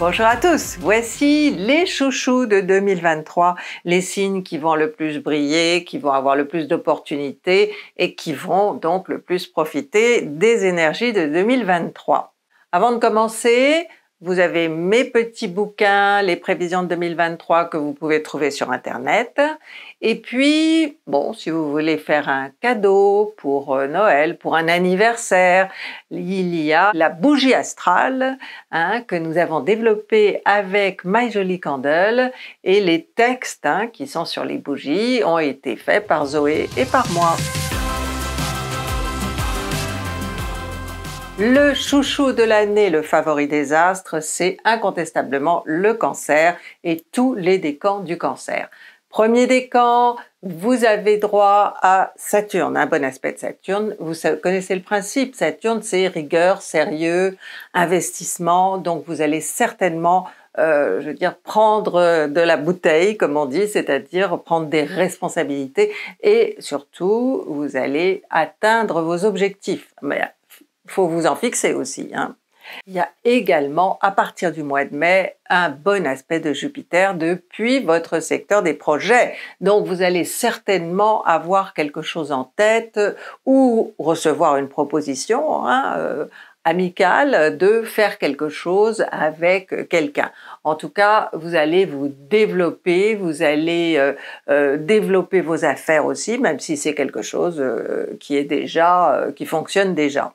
Bonjour à tous, voici les chouchous de 2023, les signes qui vont le plus briller, qui vont avoir le plus d'opportunités et qui vont donc le plus profiter des énergies de 2023. Avant de commencer, vous avez mes petits bouquins, les prévisions de 2023 que vous pouvez trouver sur Internet. Et puis, bon, si vous voulez faire un cadeau pour euh, Noël, pour un anniversaire, il y a la bougie astrale hein, que nous avons développée avec My Jolie Candle et les textes hein, qui sont sur les bougies ont été faits par Zoé et par moi. Le chouchou de l'année, le favori des astres, c'est incontestablement le cancer et tous les décans du cancer. Premier décan, vous avez droit à Saturne, un bon aspect de Saturne. Vous connaissez le principe, Saturne c'est rigueur, sérieux, investissement, donc vous allez certainement euh, je veux dire, prendre de la bouteille, comme on dit, c'est-à-dire prendre des responsabilités et surtout, vous allez atteindre vos objectifs. Il faut vous en fixer aussi. Hein. Il y a également, à partir du mois de mai, un bon aspect de Jupiter depuis votre secteur des projets. Donc vous allez certainement avoir quelque chose en tête ou recevoir une proposition hein, euh, amicale de faire quelque chose avec quelqu'un. En tout cas, vous allez vous développer, vous allez euh, euh, développer vos affaires aussi, même si c'est quelque chose qui est déjà, qui fonctionne déjà.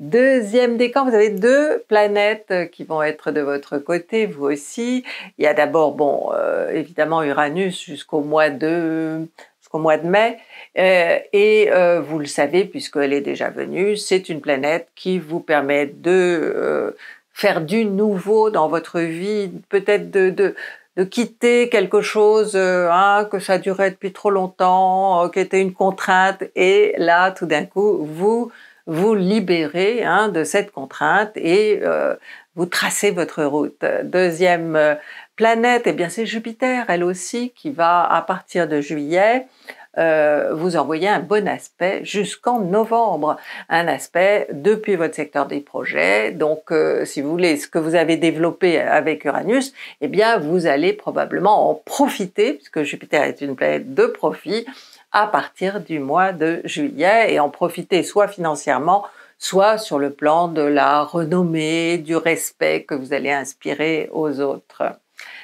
Deuxième décan, vous avez deux planètes qui vont être de votre côté, vous aussi. Il y a d'abord, bon, euh, évidemment Uranus jusqu'au mois de jusqu'au mois de mai, euh, et euh, vous le savez puisqu'elle est déjà venue, c'est une planète qui vous permet de faire du nouveau dans votre vie, peut-être de, de de quitter quelque chose hein, que ça durait depuis trop longtemps, qui était une contrainte, et là, tout d'un coup, vous vous libérez hein, de cette contrainte et euh, vous tracez votre route. Deuxième euh, planète, eh bien c'est Jupiter, elle aussi, qui va à partir de juillet euh, vous envoyer un bon aspect jusqu'en novembre. Un aspect depuis votre secteur des projets. Donc, si vous voulez, ce que vous avez développé avec Uranus, eh bien, vous allez probablement en profiter, puisque Jupiter est une planète de profit, à partir du mois de juillet et en profiter soit financièrement, soit sur le plan de la renommée, du respect que vous allez inspirer aux autres.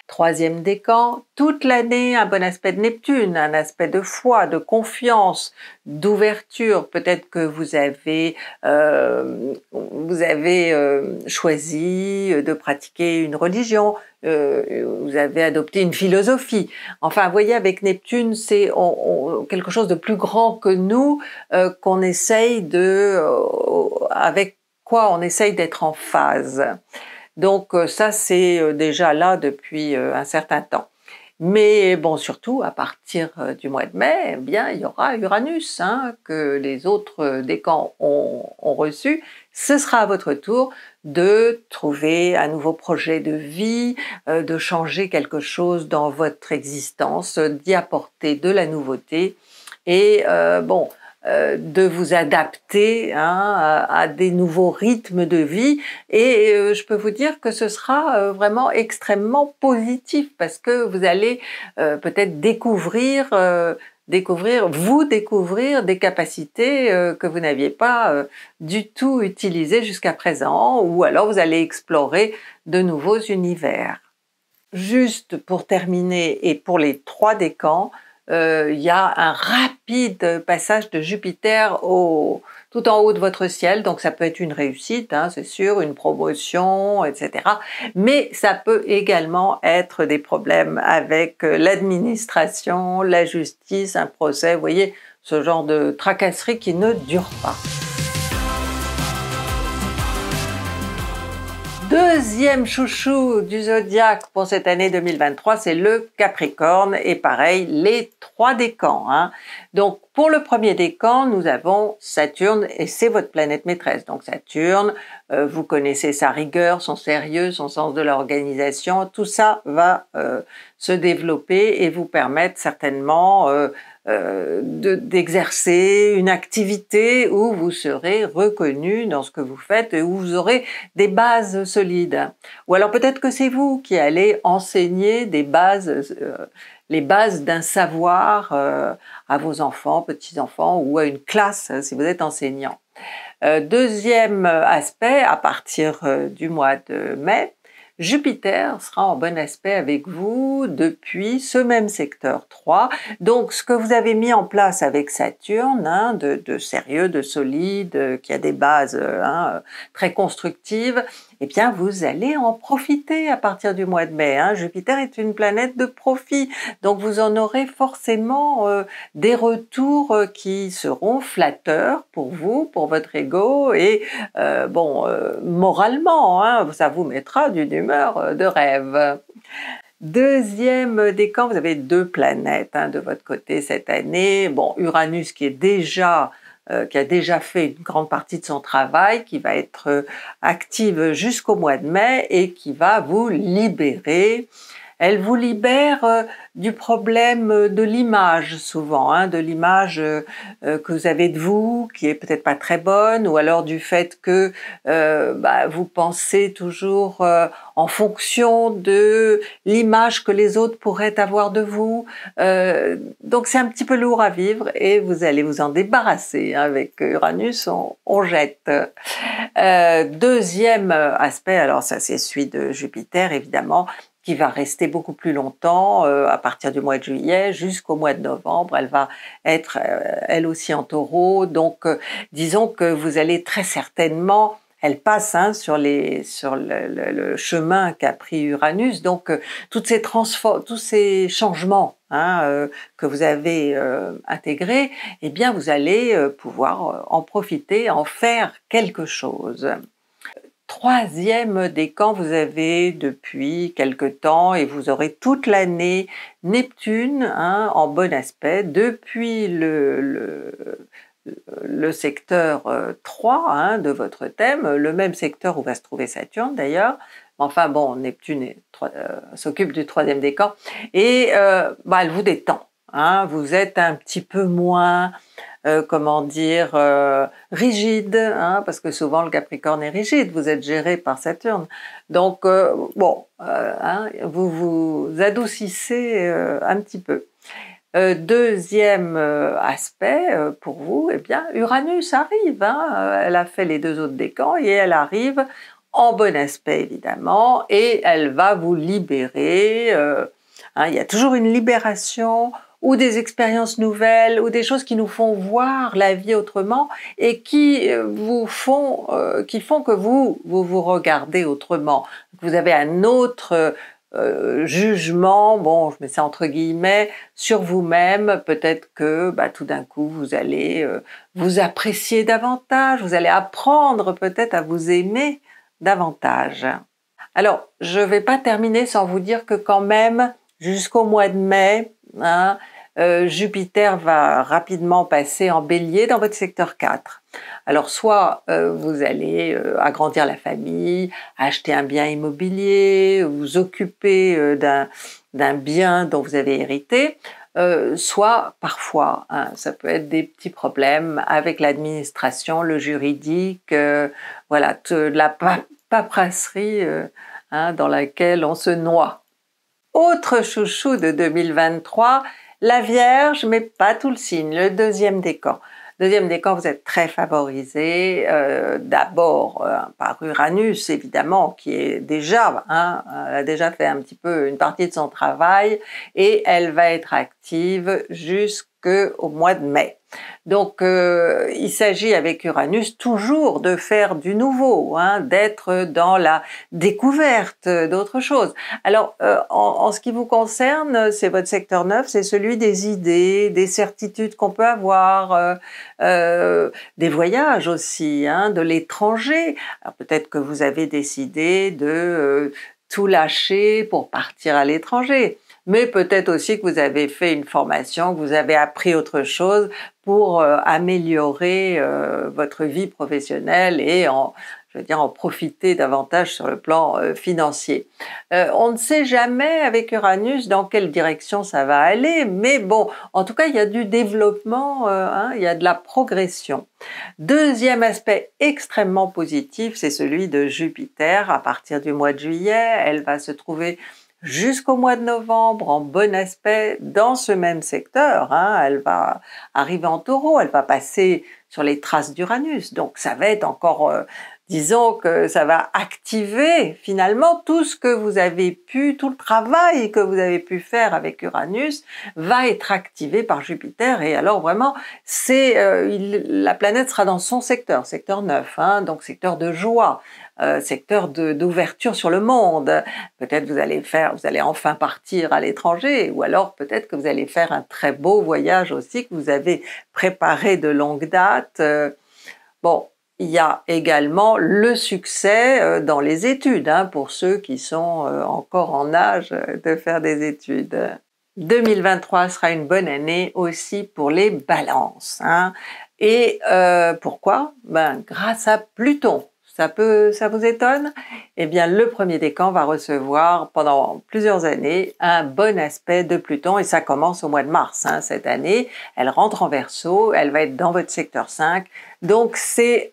Troisième décan, toute l'année un bon aspect de Neptune, un aspect de foi, de confiance, d'ouverture. Peut-être que vous avez, euh, vous avez euh, choisi de pratiquer une religion, euh, vous avez adopté une philosophie. Enfin, vous voyez, avec Neptune, c'est quelque chose de plus grand que nous qu'on essaye de, avec quoi on essaye d'être en phase. Donc euh, ça, c'est euh, déjà là depuis euh, un certain temps. Mais bon, surtout à partir du mois de mai, eh bien, il y aura Uranus hein, que les autres décans ont, reçu. Ce sera à votre tour de trouver un nouveau projet de vie, de changer quelque chose dans votre existence, d'y apporter de la nouveauté. Et bon, euh, de vous adapter hein, à, des nouveaux rythmes de vie. Et euh, je peux vous dire que ce sera euh, vraiment extrêmement positif parce que vous allez peut-être découvrir découvrir, vous découvrir des capacités que vous n'aviez pas du tout utilisées jusqu'à présent, ou alors vous allez explorer de nouveaux univers. Juste pour terminer et pour les trois décans, euh, il y a un rapide passage de Jupiter au, tout en haut de votre ciel, donc ça peut être une réussite, hein, c'est sûr, une promotion, etc. Mais ça peut également être des problèmes avec euh, l'administration, la justice, un procès, vous voyez, ce genre de tracasserie qui ne dure pas. deuxième chouchou du zodiaque pour cette année 2023, c'est le Capricorne et pareil, les trois décans. Hein. Donc pour le premier décan, nous avons Saturne et c'est votre planète maîtresse. Donc Saturne, euh, vous connaissez sa rigueur, son sérieux, son sens de l'organisation, tout ça va euh, se développer et vous permettre certainement... Euh, euh, d'exercer une activité où vous serez reconnu dans ce que vous faites et où vous aurez des bases solides. Ou alors peut-être que c'est vous qui allez enseigner des bases, euh, les bases d'un savoir euh, à vos enfants, petits-enfants ou à une classe hein, si vous êtes enseignant. deuxième aspect, à partir du mois de mai, Jupiter sera en bon aspect avec vous depuis ce même secteur 3. Donc ce que vous avez mis en place avec Saturne, hein, de, sérieux, de solide, euh, qui a des bases euh, hein, euh, très constructives, eh bien vous allez en profiter à partir du mois de mai. Hein. Jupiter est une planète de profit, donc vous en aurez forcément euh, des retours euh, qui seront flatteurs pour vous, pour votre ego et euh, bon, moralement, hein. ça vous mettra d'une humeur de rêve. Deuxième décan, vous avez deux planètes hein, de votre côté cette année. Bon, Uranus qui est déjà euh, qui a déjà fait une grande partie de son travail, qui va être euh, active jusqu'au mois de mai et qui va vous libérer elle vous libère euh, du problème euh, de l'image souvent, hein, de l'image euh, que vous avez de vous, qui est peut-être pas très bonne, ou alors du fait que bah, vous pensez toujours en fonction de l'image que les autres pourraient avoir de vous. donc c'est un petit peu lourd à vivre et vous allez vous en débarrasser. Hein, avec Uranus, on, on jette. deuxième aspect, alors ça c'est celui de Jupiter évidemment, qui va rester beaucoup plus longtemps, euh, à partir du mois de juillet jusqu'au mois de novembre. Elle va être euh, elle aussi en taureau. Donc, euh, disons que vous allez très certainement elle passe hein, sur, les, sur le, chemin qu'a pris Uranus. Donc, toutes ces tous ces changements hein, que vous avez intégrés, eh bien, vous allez pouvoir en profiter, en faire quelque chose troisième décan, vous avez depuis quelque temps et vous aurez toute l'année Neptune hein, en bon aspect depuis le, le, secteur 3 euh, hein, de votre thème, le même secteur où va se trouver Saturne d'ailleurs. Enfin bon, Neptune euh, s'occupe du troisième décan et euh, bah, elle vous détend. Hein. vous êtes un petit peu moins euh, comment dire, euh, rigide, hein, parce que souvent le Capricorne est rigide, vous êtes géré par Saturne. Donc, euh, bon, hein, vous vous adoucissez un petit peu. deuxième aspect pour vous, eh bien, Uranus arrive. Hein. elle a fait les deux autres décans et elle arrive en bon aspect, évidemment, et elle va vous libérer. il y a toujours une libération ou des expériences nouvelles ou des choses qui nous font voir la vie autrement et qui euh, vous font, euh, qui font que vous, vous vous regardez autrement. Vous avez un autre euh, jugement, bon, je mets ça entre guillemets, sur vous-même. Peut-être que bah, tout d'un coup, vous allez vous apprécier davantage, vous allez apprendre peut-être à vous aimer davantage. Alors, je ne vais pas terminer sans vous dire que quand même, jusqu'au mois de mai, Hein. Euh, Jupiter va rapidement passer en bélier dans votre secteur 4. Alors soit euh, vous allez euh, agrandir la famille, acheter un bien immobilier, vous occuper d'un bien dont vous avez hérité, soit parfois, hein, ça peut être des petits problèmes avec l'administration, le juridique, voilà, la paperasserie hein, dans laquelle on se noie. Autre chouchou de 2023, la Vierge, mais pas tout le signe, le deuxième décan. Deuxième décan, vous êtes très favorisé, euh, d'abord euh, par Uranus, évidemment, qui est déjà, hein, a déjà fait un petit peu une partie de son travail, et elle va être active jusqu'au mois de mai. Donc euh, il s'agit avec Uranus toujours de faire du nouveau, hein, d'être dans la découverte d'autres choses. Alors euh, en, ce qui vous concerne, c'est votre secteur neuf, c'est celui des idées, des certitudes qu'on peut avoir, euh, des voyages aussi, hein, de l'étranger. Peut-être que vous avez décidé de tout lâcher pour partir à l'étranger mais peut-être aussi que vous avez fait une formation, que vous avez appris autre chose pour euh, améliorer euh, votre vie professionnelle et en, je veux dire, en profiter davantage sur le plan euh, financier. on ne sait jamais avec Uranus dans quelle direction ça va aller, mais bon, en tout cas, il y a du développement, hein, il y a de la progression. Deuxième aspect extrêmement positif, c'est celui de Jupiter. À partir du mois de juillet, elle va se trouver jusqu'au mois de novembre en bon aspect dans ce même secteur. Hein. elle va arriver en taureau, elle va passer sur les traces d'Uranus. Donc ça va être encore euh, disons que ça va activer finalement tout ce que vous avez pu, tout le travail que vous avez pu faire avec Uranus va être activé par Jupiter et alors vraiment c'est euh, la planète sera dans son secteur, secteur 9, hein, donc secteur de joie, euh, secteur d'ouverture sur le monde. Peut-être vous allez faire, vous allez enfin partir à l'étranger, ou alors peut-être que vous allez faire un très beau voyage aussi que vous avez préparé de longue date. Euh, bon, il y a également le succès euh, dans les études, hein, pour ceux qui sont euh, encore en âge euh, de faire des études. 2023 sera une bonne année aussi pour les balances. Hein. Et pourquoi ben, Grâce à Pluton. Ça, peut, ça vous étonne Eh bien, le premier décan va recevoir pendant plusieurs années un bon aspect de Pluton et ça commence au mois de mars hein, cette année. Elle rentre en verso, elle va être dans votre secteur 5. Donc, c'est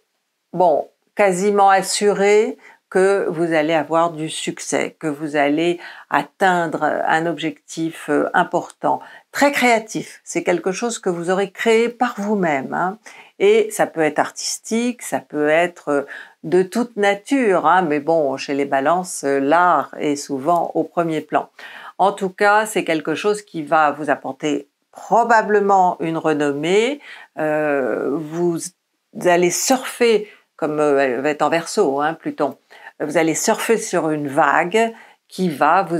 bon, quasiment assuré que vous allez avoir du succès, que vous allez atteindre un objectif euh, important. Très créatif, c'est quelque chose que vous aurez créé par vous-même. Hein. Et ça peut être artistique, ça peut être euh, de toute nature, hein, mais bon, chez les balances, euh, l'art est souvent au premier plan. En tout cas, c'est quelque chose qui va vous apporter probablement une renommée. vous allez surfer comme euh, elle va être en verso, hein, Pluton. Vous allez surfer sur une vague qui va vous,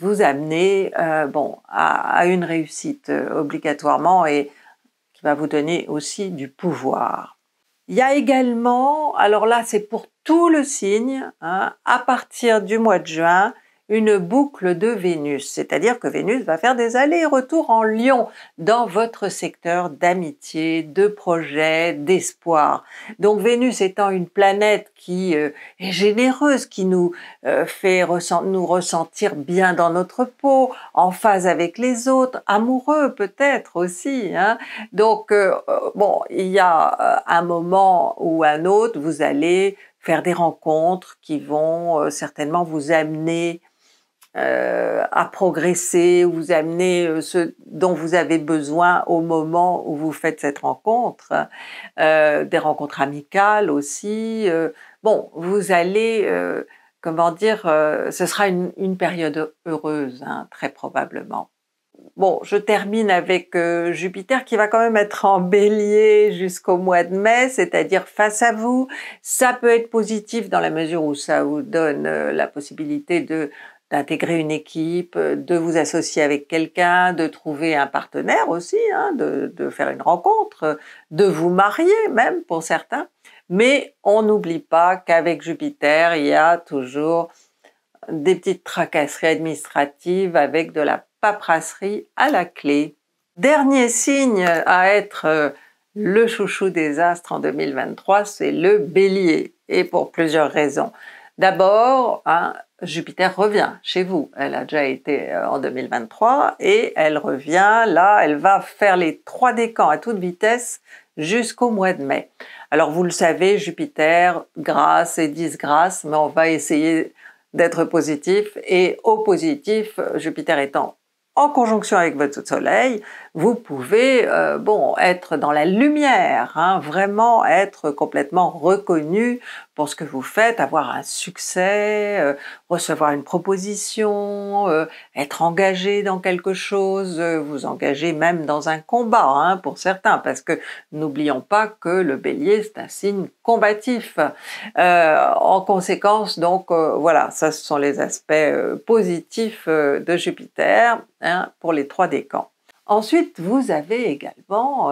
vous amener euh, bon, à, une réussite euh, obligatoirement et qui va vous donner aussi du pouvoir. Il y a également, alors là c'est pour tout le signe, hein, à partir du mois de juin, une boucle de Vénus, c'est-à-dire que Vénus va faire des allers-retours en lion dans votre secteur d'amitié, de projet, d'espoir. Donc Vénus étant une planète qui euh, est généreuse, qui nous euh, fait nous ressentir bien dans notre peau, en phase avec les autres, amoureux peut-être aussi. Hein. Donc euh, bon, il y a un moment ou un autre, vous allez faire des rencontres qui vont certainement vous amener euh, à progresser, vous amener euh, ce dont vous avez besoin au moment où vous faites cette rencontre, euh, des rencontres amicales aussi. bon, vous allez, comment dire, ce sera une, période heureuse, hein, très probablement. Bon, je termine avec Jupiter qui va quand même être en bélier jusqu'au mois de mai, c'est-à-dire face à vous. Ça peut être positif dans la mesure où ça vous donne la possibilité de d'intégrer une équipe, euh, de vous associer avec quelqu'un, de trouver un partenaire aussi, hein, de, de, faire une rencontre, euh, de vous marier même pour certains. Mais on n'oublie pas qu'avec Jupiter, il y a toujours des petites tracasseries administratives avec de la paperasserie à la clé. Dernier signe à être euh, le chouchou des astres en 2023, c'est le bélier, et pour plusieurs raisons. D'abord, hein, Jupiter revient chez vous. Elle a déjà été euh, en 2023 et elle revient là, elle va faire les trois décans à toute vitesse jusqu'au mois de mai. Alors vous le savez, Jupiter, grâce et disgrâce, mais on va essayer d'être positif et au positif, Jupiter étant en conjonction avec votre soleil, vous pouvez euh, bon être dans la lumière, hein, vraiment être complètement reconnu ce que vous faites, avoir un succès, euh, recevoir une proposition, euh, être engagé dans quelque chose, euh, vous engager même dans un combat hein, pour certains, parce que n'oublions pas que le bélier, c'est un signe combatif. en conséquence, donc voilà, ça ce sont les aspects positifs de Jupiter hein, pour les trois décans. Ensuite, vous avez également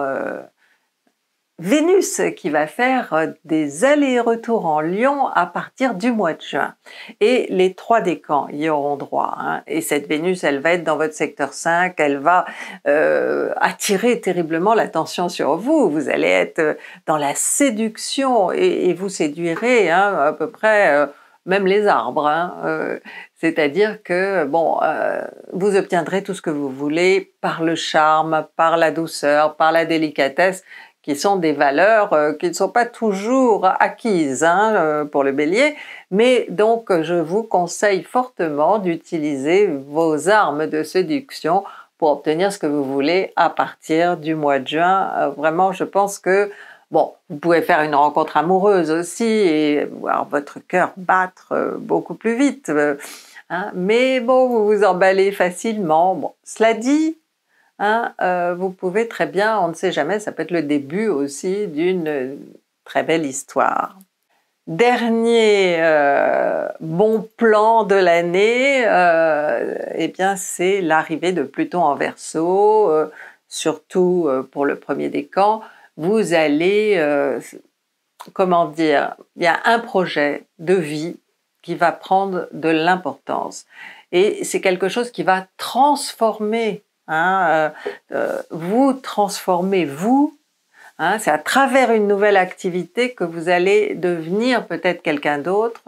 Vénus qui va faire euh, des allers-retours en Lyon à partir du mois de juin. Et les trois camps y auront droit. Hein. Et cette Vénus, elle va être dans votre secteur 5, elle va euh, attirer terriblement l'attention sur vous. Vous allez être euh, dans la séduction et, vous séduirez hein, à peu près... même les arbres. Hein, C'est-à-dire que bon, vous obtiendrez tout ce que vous voulez par le charme, par la douceur, par la délicatesse qui sont des valeurs euh, qui ne sont pas toujours acquises hein, euh, pour le bélier, mais donc je vous conseille fortement d'utiliser vos armes de séduction pour obtenir ce que vous voulez à partir du mois de juin. Euh, vraiment, je pense que Bon, vous pouvez faire une rencontre amoureuse aussi et voir votre cœur battre beaucoup plus vite. Hein. mais bon, vous vous emballez facilement. Bon, cela dit, Hein, euh, vous pouvez très bien, on ne sait jamais, ça peut être le début aussi d'une euh, très belle histoire. Dernier euh, bon plan de l'année, eh bien c'est l'arrivée de Pluton en Verseau, surtout pour le premier décan. Vous allez, comment dire, il y a un projet de vie qui va prendre de l'importance. Et c'est quelque chose qui va transformer Hein, euh, euh, vous transformez vous. Hein, c'est à travers une nouvelle activité que vous allez devenir peut-être quelqu'un d'autre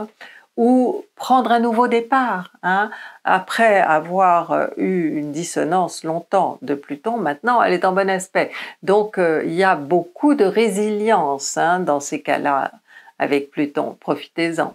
ou prendre un nouveau départ. Hein. Après avoir euh, eu une dissonance longtemps de Pluton, maintenant elle est en bon aspect. Donc il y a beaucoup de résilience dans ces cas-là avec Pluton. Profitez-en.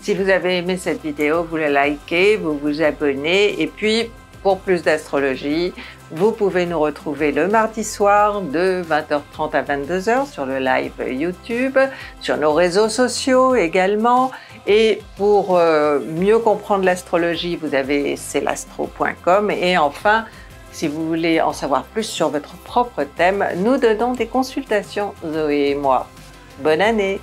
Si vous avez aimé cette vidéo, vous la likez, vous vous abonnez et puis pour plus d'astrologie, vous pouvez nous retrouver le mardi soir de 20h30 à 22h sur le live YouTube, sur nos réseaux sociaux également. Et pour euh, mieux comprendre l'astrologie, vous avez celastro.com. Et enfin, si vous voulez en savoir plus sur votre propre thème, nous donnons des consultations, Zoé et moi. Bonne année